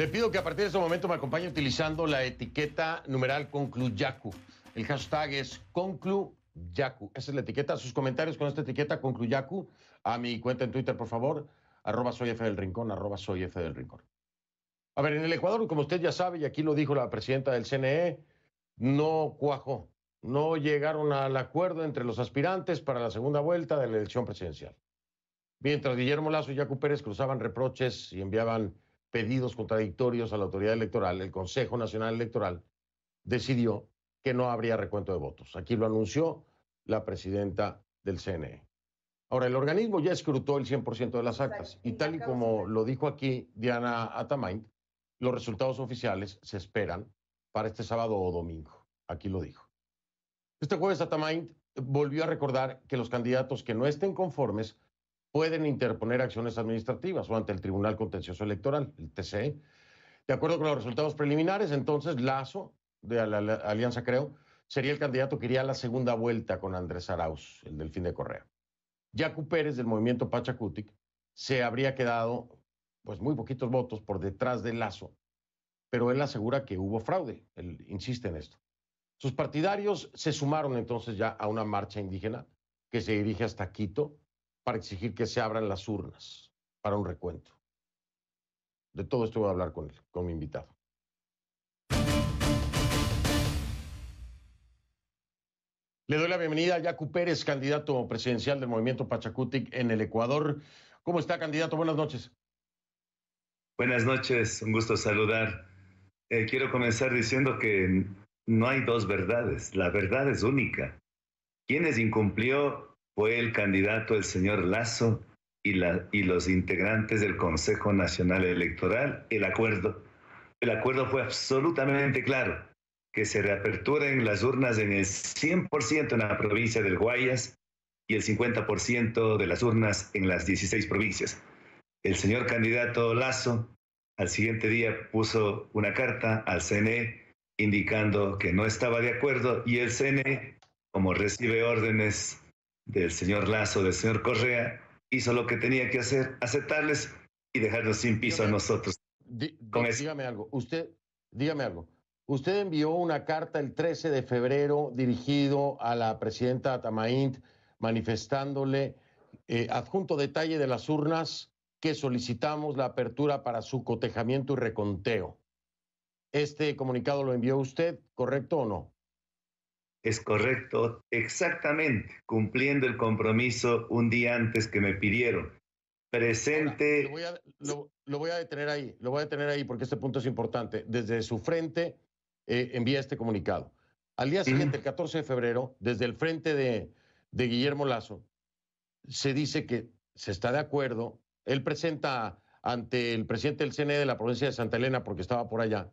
Le pido que a partir de este momento me acompañe utilizando la etiqueta numeral concluyacu. El hashtag es concluyacu. Esa es la etiqueta. Sus comentarios con esta etiqueta concluyacu a mi cuenta en Twitter, por favor. Arroba soy del Rincón, arroba soy del Rincón. A ver, en el Ecuador, como usted ya sabe, y aquí lo dijo la presidenta del CNE, no cuajo. No llegaron al acuerdo entre los aspirantes para la segunda vuelta de la elección presidencial. Mientras Guillermo Lazo y Yacu Pérez cruzaban reproches y enviaban pedidos contradictorios a la autoridad electoral, el Consejo Nacional Electoral decidió que no habría recuento de votos. Aquí lo anunció la presidenta del CNE. Ahora, el organismo ya escrutó el 100% de las actas y tal y como lo dijo aquí Diana Atamaint, los resultados oficiales se esperan para este sábado o domingo. Aquí lo dijo. Este jueves Atamaint volvió a recordar que los candidatos que no estén conformes pueden interponer acciones administrativas o ante el Tribunal Contencioso Electoral, el TCE. De acuerdo con los resultados preliminares, entonces Lazo, de la, Alianza Creo, sería el candidato que iría a la segunda vuelta con Andrés Arauz, el delfín de Correa. Yacu Pérez, del movimiento Pachacutic, se habría quedado pues muy poquitos votos por detrás de Lazo, pero él asegura que hubo fraude, él insiste en esto. Sus partidarios se sumaron entonces ya a una marcha indígena que se dirige hasta Quito para exigir que se abran las urnas para un recuento. De todo esto voy a hablar con con mi invitado. Le doy la bienvenida a Yacu Pérez, candidato presidencial del movimiento Pachacutic en el Ecuador. ¿Cómo está, candidato? Buenas noches. Buenas noches, un gusto saludar. Eh, quiero comenzar diciendo que no hay dos verdades, la verdad es única. Quienes incumplió fue el candidato el señor Lazo y, la, y los integrantes del Consejo Nacional Electoral el acuerdo. El acuerdo fue absolutamente claro, que se reaperturen las urnas en el 100% en la provincia del Guayas y el 50% de las urnas en las 16 provincias. El señor candidato Lazo al siguiente día puso una carta al CNE indicando que no estaba de acuerdo y el CNE, como recibe órdenes del señor Lazo, del señor Correa, hizo lo que tenía que hacer, aceptarles y dejarnos sin piso a nosotros. dígame algo, usted, dígame algo. Usted envió una carta el 13 de febrero dirigido a la presidenta Tamaint, manifestándole eh, adjunto detalle de las urnas que solicitamos la apertura para su cotejamiento y reconteo. Este comunicado lo envió usted, ¿correcto o no? es correcto exactamente cumpliendo el compromiso un día antes que me pidieron. Presente. lo, voy a, detener ahí, lo voy a detener ahí porque este punto es importante. Desde su frente eh, envía este comunicado. Al día siguiente, el 14 de febrero, desde el frente de, de Guillermo Lazo, se dice que se está de acuerdo. Él presenta ante el presidente del CNE de la provincia de Santa Elena, porque estaba por allá,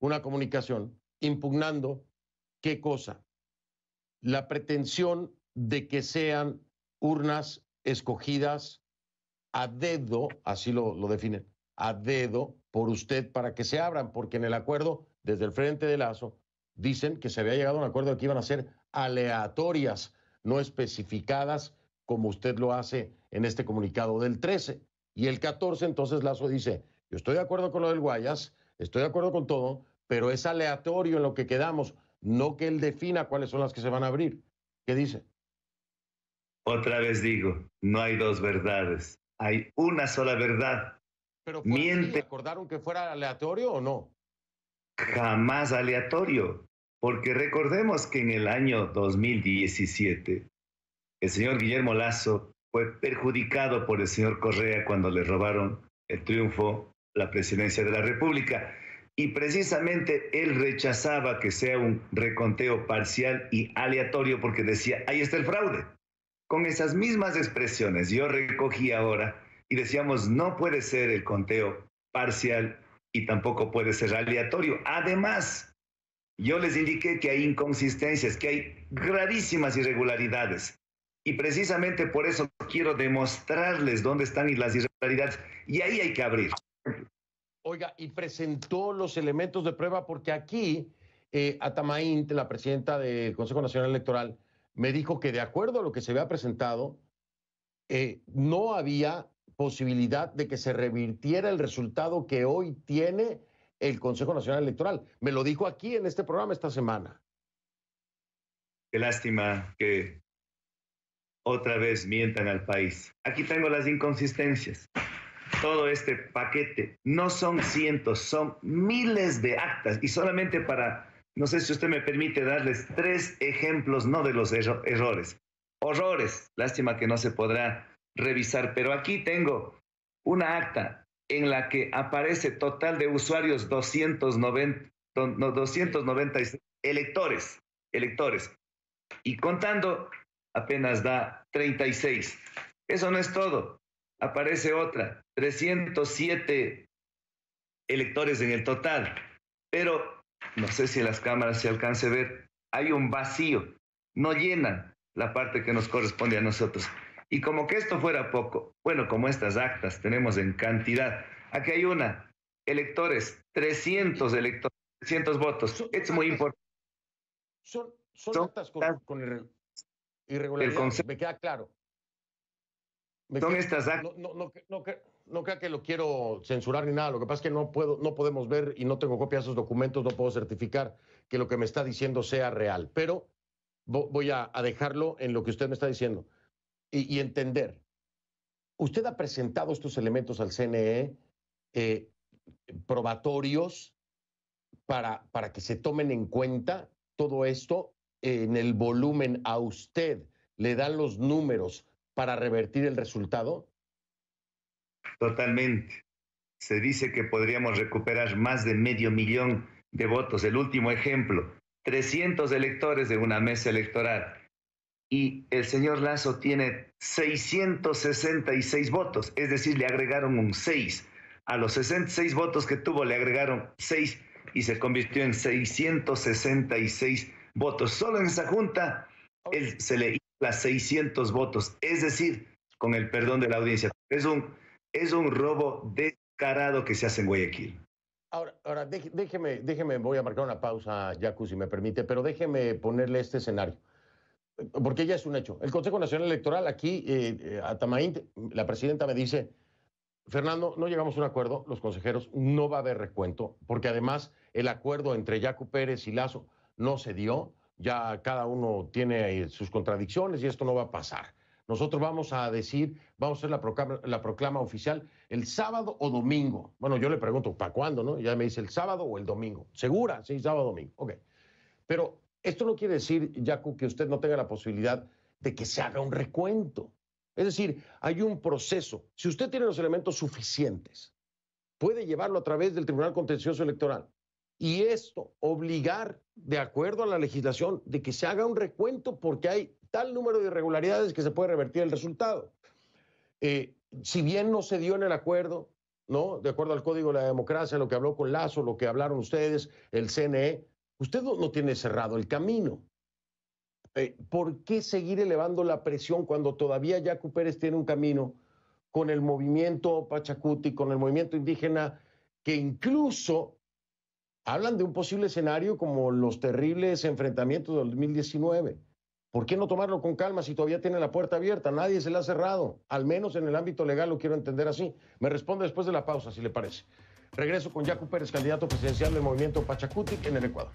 una comunicación impugnando qué cosa, la pretensión de que sean urnas escogidas a dedo, así lo, lo definen, a dedo por usted para que se abran, porque en el acuerdo, desde el frente de Lazo, dicen que se había llegado a un acuerdo que iban a ser aleatorias, no especificadas, como usted lo hace en este comunicado del 13. Y el 14, entonces Lazo dice, yo estoy de acuerdo con lo del Guayas, estoy de acuerdo con todo, pero es aleatorio en lo que quedamos no que él defina cuáles son las que se van a abrir. ¿Qué dice? Otra vez digo, no hay dos verdades, hay una sola verdad. Pero Miente. ¿Recordaron que fuera aleatorio o no? Jamás aleatorio, porque recordemos que en el año 2017 el señor Guillermo Lazo fue perjudicado por el señor Correa cuando le robaron el triunfo, la presidencia de la República y precisamente él rechazaba que sea un reconteo parcial y aleatorio porque decía, ahí está el fraude. Con esas mismas expresiones yo recogí ahora y decíamos, no puede ser el conteo parcial y tampoco puede ser aleatorio. Además, yo les indiqué que hay inconsistencias, que hay gravísimas irregularidades. Y precisamente por eso quiero demostrarles dónde están las irregularidades. Y ahí hay que abrir oiga, y presentó los elementos de prueba porque aquí eh, Atamaín, la presidenta del Consejo Nacional Electoral, me dijo que de acuerdo a lo que se había presentado, eh, no había posibilidad de que se revirtiera el resultado que hoy tiene el Consejo Nacional Electoral. Me lo dijo aquí en este programa esta semana. Qué lástima que otra vez mientan al país. Aquí tengo las inconsistencias todo este paquete. No son cientos, son miles de actas. Y solamente para, no sé si usted me permite darles tres ejemplos, no de los errores, horrores. Lástima que no se podrá revisar, pero aquí tengo una acta en la que aparece total de usuarios 290, electores, electores. Y contando, apenas da 36. Eso no es todo aparece otra, 307 electores en el total. Pero no sé si las cámaras se alcance a ver, hay un vacío, no llenan la parte que nos corresponde a nosotros. Y como que esto fuera poco, bueno, como estas actas tenemos en cantidad, aquí hay una, electores, 300 electores, 300 votos, es muy importante. Son, actas con, irregularidad, me queda claro, no, no, que lo quiero censurar ni nada. Lo que pasa es que no, puedo, no podemos ver y no tengo copia de esos documentos, no puedo certificar que lo que me está diciendo sea real. Pero voy a, dejarlo en lo que usted me está diciendo y, entender. Usted ha presentado estos elementos al CNE eh, probatorios para, para que se tomen en cuenta todo esto en el volumen a usted. Le dan los números para revertir el resultado? Totalmente. Se dice que podríamos recuperar más de medio millón de votos. El último ejemplo, 300 electores de una mesa electoral. Y el señor Lazo tiene 666 votos, es decir, le agregaron un 6. A los 66 votos que tuvo le agregaron 6 y se convirtió en 666 votos. Solo en esa junta él se le las 600 votos, es decir, con el perdón de la audiencia. Es un, es un robo descarado que se hace en Guayaquil. Ahora, ahora déjeme, déjeme, voy a marcar una pausa, Yacu, si me permite, pero déjeme ponerle este escenario, porque ya es un hecho. El Consejo Nacional Electoral, aquí, eh, eh, a Tamaín, la presidenta me dice, Fernando, no llegamos a un acuerdo, los consejeros, no va a haber recuento, porque además el acuerdo entre Yacu Pérez y Lazo no se dio, ya cada uno tiene eh, sus contradicciones y esto no va a pasar. Nosotros vamos a decir, vamos a hacer la proclama, oficial el sábado o domingo. Bueno, yo le pregunto, ¿para cuándo? No? Ya me dice el sábado o el domingo. ¿Segura? Sí, sábado o domingo. Ok. Pero esto no quiere decir, Yacu, que usted no tenga la posibilidad de que se haga un recuento. Es decir, hay un proceso. Si usted tiene los elementos suficientes, puede llevarlo a través del Tribunal Contencioso Electoral y esto, obligar, de acuerdo a la legislación, de que se haga un recuento porque hay tal número de irregularidades que se puede revertir el resultado. Eh, si bien no se dio en el acuerdo, ¿no? De acuerdo al Código de la Democracia, lo que habló con Lazo, lo que hablaron ustedes, el CNE, usted no, tiene cerrado el camino. Eh, ¿Por qué seguir elevando la presión cuando todavía Jaco Pérez tiene un camino con el movimiento Pachacuti, con el movimiento indígena, que incluso Hablan de un posible escenario como los terribles enfrentamientos del 2019. ¿Por qué no tomarlo con calma si todavía tiene la puerta abierta? Nadie se la ha cerrado. Al menos en el ámbito legal lo quiero entender así. Me responde después de la pausa, si le parece. Regreso con Jaco Pérez, candidato presidencial del movimiento Pachacuti en el Ecuador.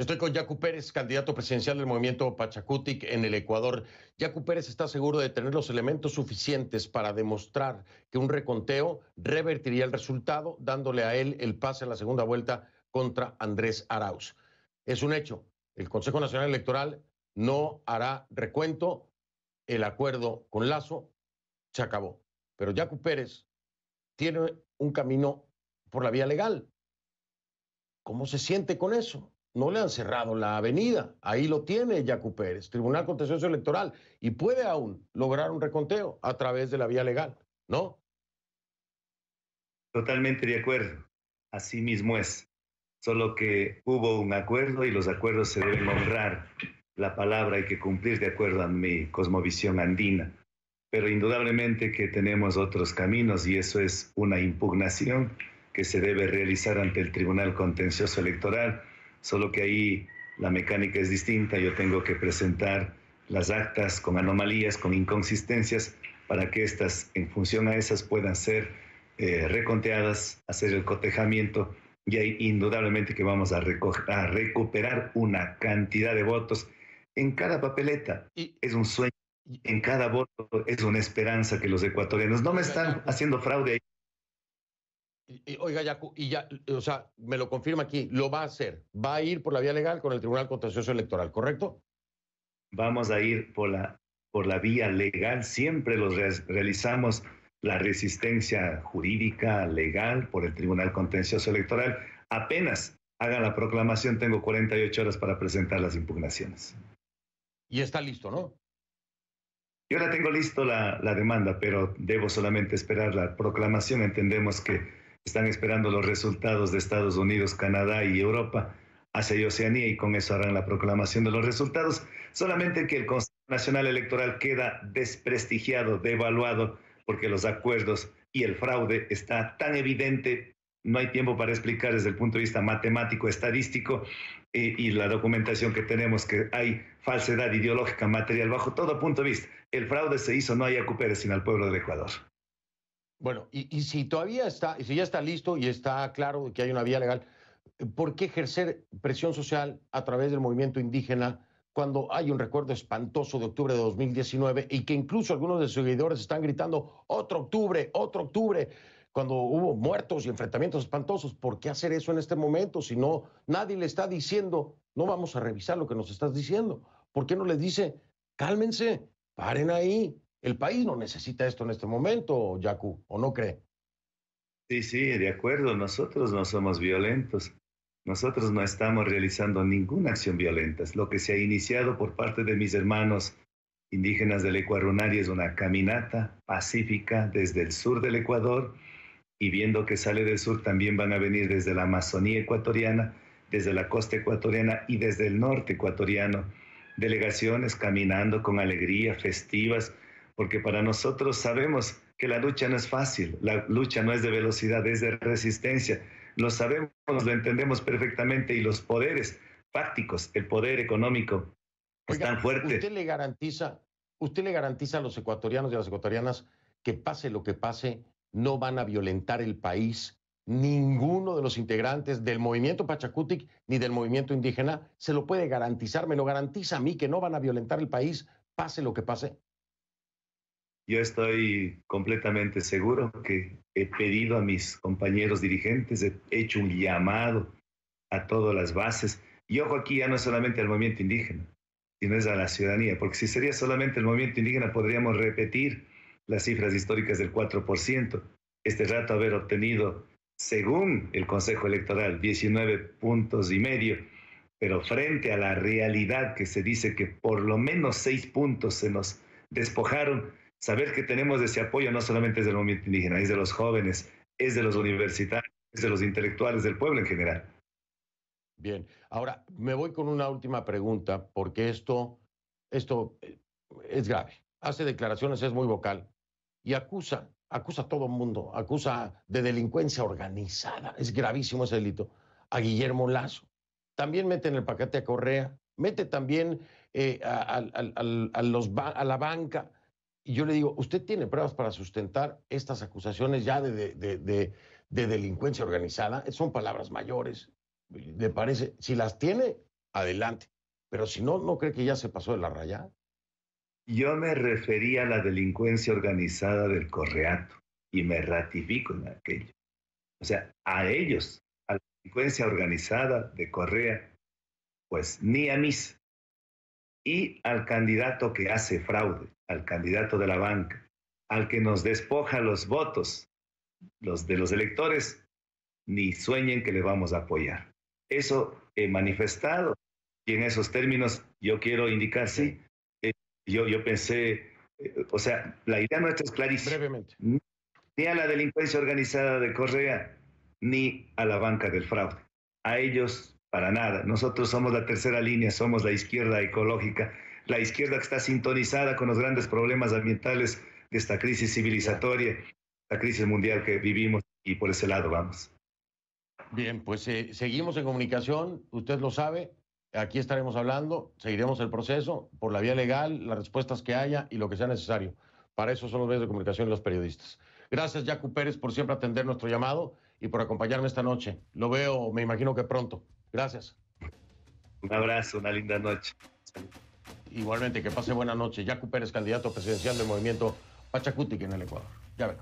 Estoy con Yacu Pérez, candidato presidencial del movimiento Pachacutic en el Ecuador. Yacu Pérez está seguro de tener los elementos suficientes para demostrar que un reconteo revertiría el resultado, dándole a él el pase a la segunda vuelta contra Andrés Arauz. Es un hecho. El Consejo Nacional Electoral no hará recuento. El acuerdo con Lazo se acabó. Pero Yacu Pérez tiene un camino por la vía legal. ¿Cómo se siente con eso? no le han cerrado la avenida. Ahí lo tiene Yacu Pérez, Tribunal Contencioso Electoral, y puede aún lograr un reconteo a través de la vía legal, ¿no? Totalmente de acuerdo. Así mismo es. Solo que hubo un acuerdo y los acuerdos se deben honrar. La palabra hay que cumplir de acuerdo a mi cosmovisión andina. Pero indudablemente que tenemos otros caminos y eso es una impugnación que se debe realizar ante el Tribunal Contencioso Electoral solo que ahí la mecánica es distinta, yo tengo que presentar las actas con anomalías, con inconsistencias, para que estas, en función a esas, puedan ser eh, reconteadas, hacer el cotejamiento y ahí indudablemente que vamos a, recuperar una cantidad de votos en cada papeleta. es un sueño, en cada voto es una esperanza que los ecuatorianos no me están haciendo fraude ahí. Oiga, Yacu, y ya, o sea, me lo confirma aquí, lo va a hacer. Va a ir por la vía legal con el Tribunal Contencioso Electoral, ¿correcto? Vamos a ir por la, por la vía legal. Siempre los realizamos la resistencia jurídica, legal, por el Tribunal Contencioso Electoral. Apenas haga la proclamación, tengo 48 horas para presentar las impugnaciones. Y está listo, ¿no? Yo la tengo listo la, la demanda, pero debo solamente esperar la proclamación. Entendemos que están esperando los resultados de Estados Unidos, Canadá y Europa hacia Oceanía y con eso harán la proclamación de los resultados. Solamente que el Consejo Nacional Electoral queda desprestigiado, devaluado, porque los acuerdos y el fraude está tan evidente, no hay tiempo para explicar desde el punto de vista matemático, estadístico eh, y, la documentación que tenemos que hay falsedad ideológica, material, bajo todo punto de vista. El fraude se hizo no hay Pérez, sino al pueblo del Ecuador. Bueno, y, si todavía está, y si ya está listo y está claro que hay una vía legal, ¿por qué ejercer presión social a través del movimiento indígena cuando hay un recuerdo espantoso de octubre de 2019 y que incluso algunos de sus seguidores están gritando otro octubre, otro octubre, cuando hubo muertos y enfrentamientos espantosos? ¿Por qué hacer eso en este momento si no nadie le está diciendo, no vamos a revisar lo que nos estás diciendo? ¿Por qué no les dice, cálmense, paren ahí, el país no necesita esto en este momento, Yacu, ¿o no cree? Sí, sí, de acuerdo, nosotros no somos violentos. Nosotros no estamos realizando ninguna acción violenta. lo que se ha iniciado por parte de mis hermanos indígenas del Ecuarunari es una caminata pacífica desde el sur del Ecuador y viendo que sale del sur también van a venir desde la Amazonía ecuatoriana, desde la costa ecuatoriana y desde el norte ecuatoriano. Delegaciones caminando con alegría, festivas, porque para nosotros sabemos que la lucha no es fácil, la lucha no es de velocidad, es de resistencia. Lo sabemos, lo entendemos perfectamente y los poderes fácticos, el poder económico, están fuertes. ¿Usted le garantiza, usted le garantiza a los ecuatorianos y a las ecuatorianas que pase lo que pase, no van a violentar el país? Ninguno de los integrantes del movimiento Pachacutic ni del movimiento indígena se lo puede garantizar, me lo garantiza a mí que no van a violentar el país, pase lo que pase. Yo estoy completamente seguro que he pedido a mis compañeros dirigentes, he hecho un llamado a todas las bases. Y ojo aquí ya no es solamente al movimiento indígena, sino es a la ciudadanía, porque si sería solamente el movimiento indígena podríamos repetir las cifras históricas del 4%. Este rato haber obtenido, según el Consejo Electoral, 19 puntos y medio, pero frente a la realidad que se dice que por lo menos 6 puntos se nos despojaron, saber que tenemos ese apoyo no solamente es del movimiento indígena, es de los jóvenes, es de los universitarios, es de los intelectuales del pueblo en general. Bien, ahora me voy con una última pregunta, porque esto, esto eh, es grave. Hace declaraciones, es muy vocal y acusa, acusa a todo el mundo, acusa de delincuencia organizada, es gravísimo ese delito, a Guillermo Lazo. También mete en el paquete a Correa, mete también eh, a, los, a la banca y yo le digo, ¿usted tiene pruebas para sustentar estas acusaciones ya de, de, de, de delincuencia organizada? Eh, son palabras mayores. Le parece, si las tiene, adelante. Pero si no, ¿no cree que ya se pasó de la raya? Yo me refería a la delincuencia organizada del Correato y me ratifico en aquello. O sea, a ellos, a la delincuencia organizada de Correa, pues ni a mis. Y al candidato que hace fraude, al candidato de la banca, al que nos despoja los votos, los de los electores, ni sueñen que le vamos a apoyar. Eso he manifestado y en esos términos yo quiero indicar, sí, eh, yo, yo pensé, eh, o sea, la idea nuestra es clarísima. Ni a la delincuencia organizada de Correa, ni a la banca del fraude. A ellos, para nada. Nosotros somos la tercera línea, somos la izquierda ecológica la izquierda que está sintonizada con los grandes problemas ambientales de esta crisis civilizatoria, la crisis mundial que vivimos y por ese lado vamos. Bien, pues eh, seguimos en comunicación, usted lo sabe, aquí estaremos hablando, seguiremos el proceso por la vía legal, las respuestas que haya y lo que sea necesario. Para eso son los medios de comunicación y los periodistas. Gracias, Jacu Pérez, por siempre atender nuestro llamado y por acompañarme esta noche. Lo veo, me imagino que pronto. Gracias. Un abrazo, una linda noche. Salud. Igualmente, que pase buena noche. Cooper Pérez, candidato presidencial del movimiento Pachacuti en el Ecuador. Ya ven